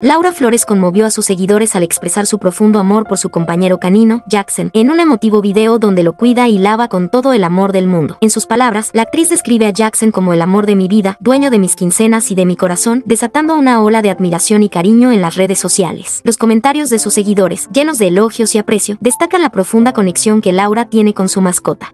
Laura Flores conmovió a sus seguidores al expresar su profundo amor por su compañero canino, Jackson, en un emotivo video donde lo cuida y lava con todo el amor del mundo. En sus palabras, la actriz describe a Jackson como el amor de mi vida, dueño de mis quincenas y de mi corazón, desatando una ola de admiración y cariño en las redes sociales. Los comentarios de sus seguidores, llenos de elogios y aprecio, destacan la profunda conexión que Laura tiene con su mascota.